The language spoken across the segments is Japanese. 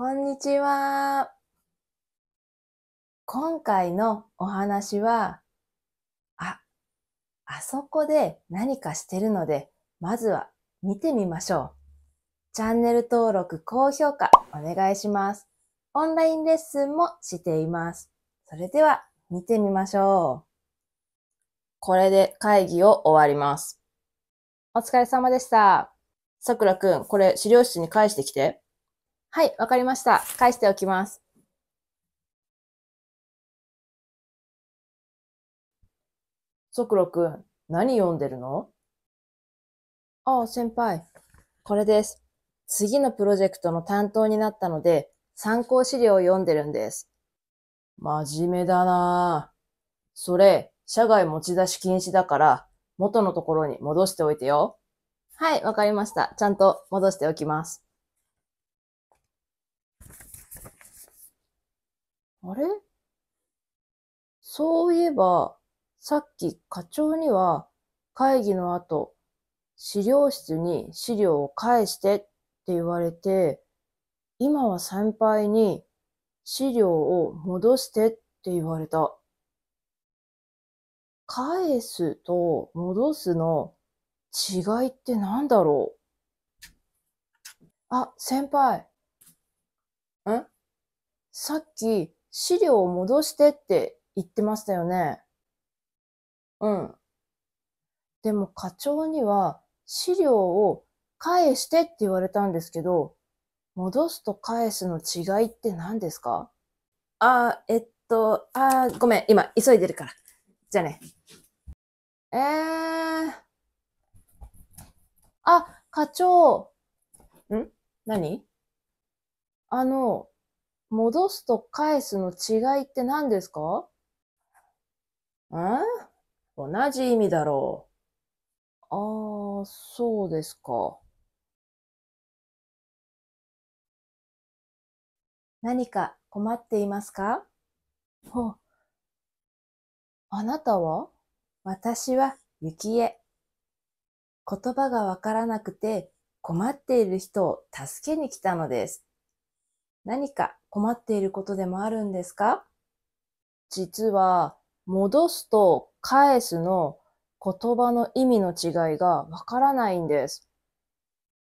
こんにちは。今回のお話は、あ、あそこで何かしてるので、まずは見てみましょう。チャンネル登録、高評価お願いします。オンラインレッスンもしています。それでは見てみましょう。これで会議を終わります。お疲れ様でした。さくらくん、これ資料室に返してきて。はい、わかりました。返しておきます。そくろくん、何読んでるのああ、先輩。これです。次のプロジェクトの担当になったので、参考資料を読んでるんです。真面目だなそれ、社外持ち出し禁止だから、元のところに戻しておいてよ。はい、わかりました。ちゃんと戻しておきます。あれそういえば、さっき課長には会議の後、資料室に資料を返してって言われて、今は先輩に資料を戻してって言われた。返すと戻すの違いって何だろうあ、先輩。んさっき資料を戻してって言ってましたよね。うん。でも課長には資料を返してって言われたんですけど、戻すと返すの違いって何ですかあ、えっと、あ、ごめん、今、急いでるから。じゃあね。えー。あ、課長。ん何あの、戻すと返すの違いって何ですかん同じ意味だろう。ああ、そうですか。何か困っていますかあ、あなたは私は雪絵。言葉がわからなくて困っている人を助けに来たのです。何か困っていることでもあるんですか実は、戻すと返すの言葉の意味の違いがわからないんです。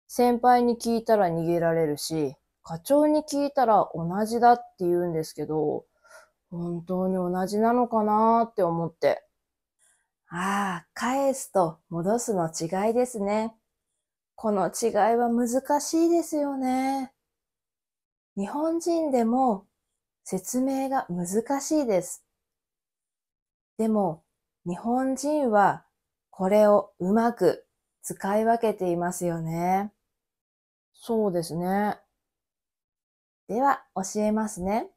先輩に聞いたら逃げられるし、課長に聞いたら同じだって言うんですけど、本当に同じなのかなって思って。ああ、返すと戻すの違いですね。この違いは難しいですよね。日本人でも説明が難しいです。でも日本人はこれをうまく使い分けていますよね。そうですね。では教えますね。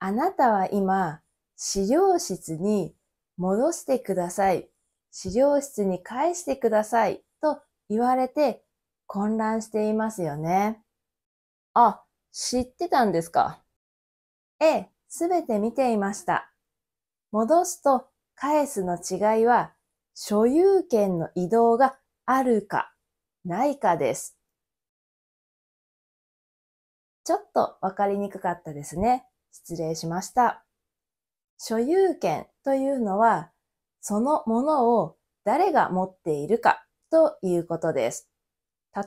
あなたは今資料室に戻してください。資料室に返してくださいと言われて混乱していますよね。あ、知ってたんですかええ、すべて見ていました。戻すと返すの違いは、所有権の移動があるか、ないかです。ちょっとわかりにくかったですね。失礼しました。所有権というのは、そのものを誰が持っているかということです。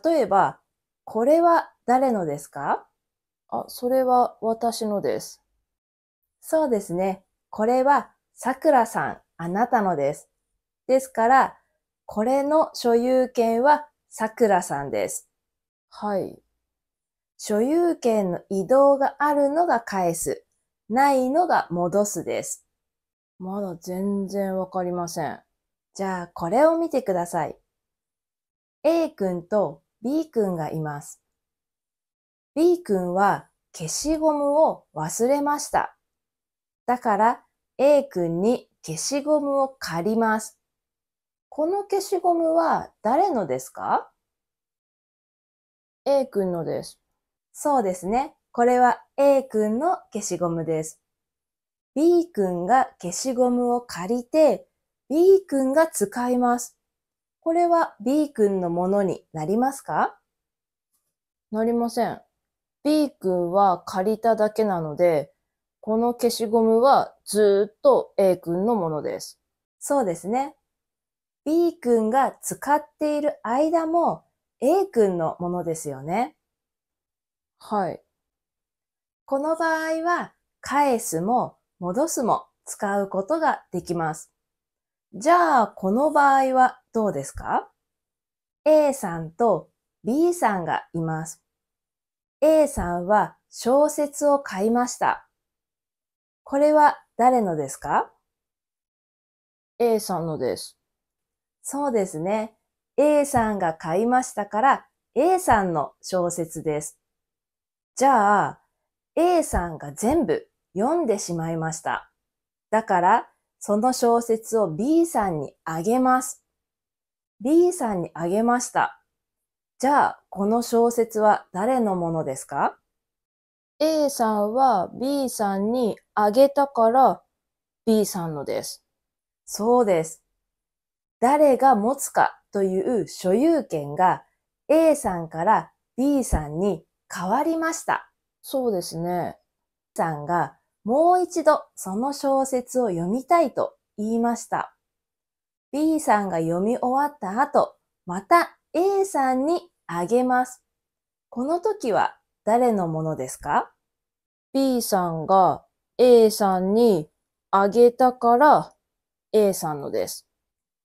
例えば、これは誰のですかあ、それは私のです。そうですね。これは、さくらさん、あなたのです。ですから、これの所有権はさくらさんです。はい。所有権の移動があるのが返す、ないのが戻すです。まだ全然わかりません。じゃあ、これを見てください。A 君と B 君がいます。B 君は消しゴムを忘れました。だから A 君に消しゴムを借ります。この消しゴムは誰のですか ?A 君のです。そうですね。これは A 君の消しゴムです。B 君が消しゴムを借りて B 君が使います。これは B 君のものになりますかなりません。B 君は借りただけなので、この消しゴムはずっと A 君のものです。そうですね。B 君が使っている間も A 君のものですよね。はい。この場合は返すも戻すも使うことができます。じゃあ、この場合はどうですか ?A さんと B さんがいます。A さんは小説を買いました。これは誰のですか ?A さんのです。そうですね。A さんが買いましたから A さんの小説です。じゃあ、A さんが全部読んでしまいました。だから、その小説を B さんにあげます。B さんにあげました。じゃあ、この小説は誰のものですか ?A さんは B さんにあげたから B さんのです。そうです。誰が持つかという所有権が A さんから B さんに変わりました。そうですね。B さんがもう一度その小説を読みたいと言いました。B さんが読み終わった後、また A さんにあげます。この時は誰のものですか ?B さんが A さんにあげたから A さんのです。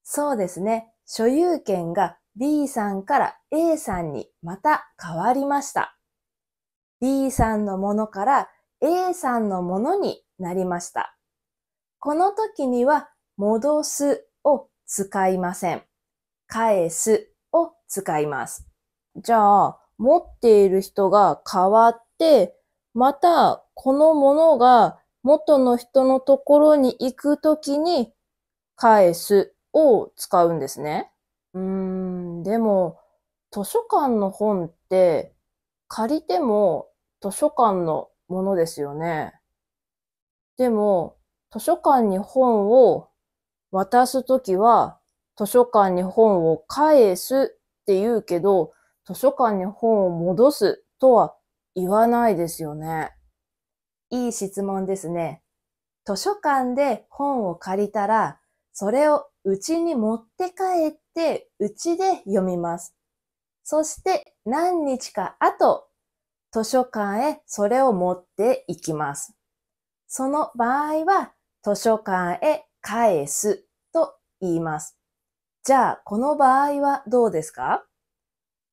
そうですね。所有権が B さんから A さんにまた変わりました。B さんのものから A さんのものになりました。この時には戻すを使いません。返すを使います。じゃあ、持っている人が変わって、また、このものが元の人のところに行くときに、返すを使うんですね。うーん、でも、図書館の本って、借りても図書館のものですよね。でも、図書館に本を渡すときは、図書館に本を返すって言うけど、図書館に本を戻すとは言わないですよね。いい質問ですね。図書館で本を借りたら、それを家に持って帰って、家で読みます。そして何日か後、図書館へそれを持って行きます。その場合は、図書館へ返すと言います。じゃあ、この場合はどうですか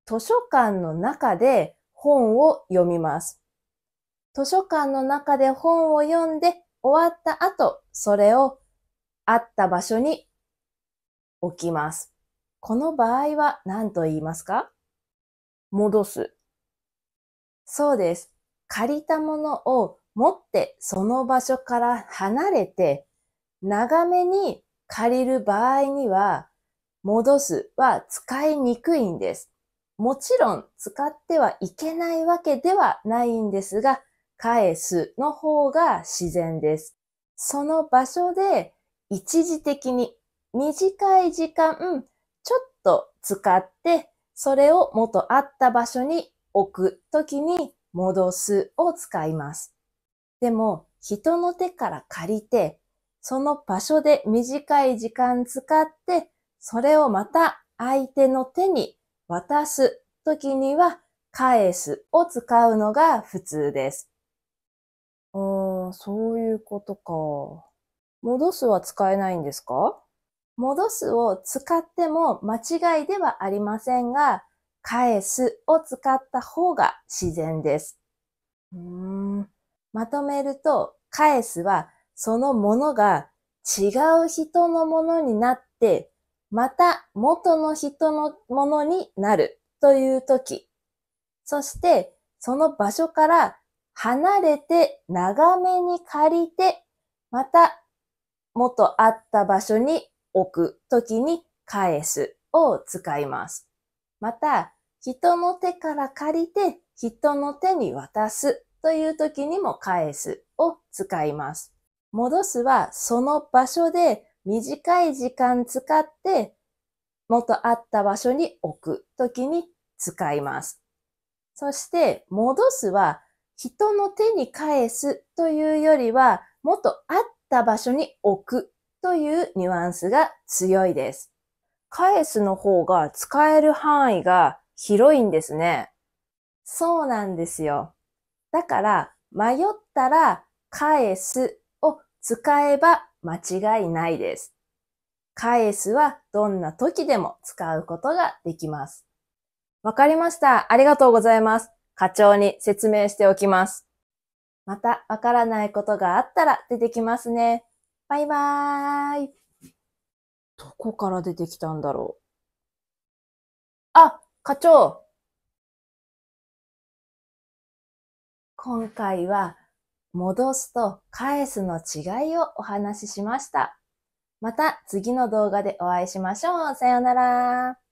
図書館の中で本を読みます。図書館の中で本を読んで終わった後、それをあった場所に置きます。この場合は何と言いますか戻す。そうです。借りたものを持ってその場所から離れて、長めに借りる場合には、戻すは使いにくいんです。もちろん使ってはいけないわけではないんですが、返すの方が自然です。その場所で一時的に短い時間ちょっと使ってそれを元あった場所に置くときに戻すを使います。でも人の手から借りてその場所で短い時間使ってそれをまた相手の手に渡す時には返すを使うのが普通です。あー、そういうことか。戻すは使えないんですか戻すを使っても間違いではありませんが、返すを使った方が自然です。うーんまとめると、返すはそのものが違う人のものになってまた元の人のものになるという時、そしてその場所から離れて長めに借りて、また元あった場所に置く時に返すを使います。また、人の手から借りて人の手に渡すという時にも返すを使います。戻すはその場所で短い時間使って元あった場所に置くときに使います。そして戻すは人の手に返すというよりは元あった場所に置くというニュアンスが強いです。返すの方が使える範囲が広いんですね。そうなんですよ。だから迷ったら返すを使えば間違いないです。返すはどんな時でも使うことができます。わかりました。ありがとうございます。課長に説明しておきます。またわからないことがあったら出てきますね。バイバーイ。どこから出てきたんだろう。あ、課長。今回は戻すと返すの違いをお話ししました。また次の動画でお会いしましょう。さようなら。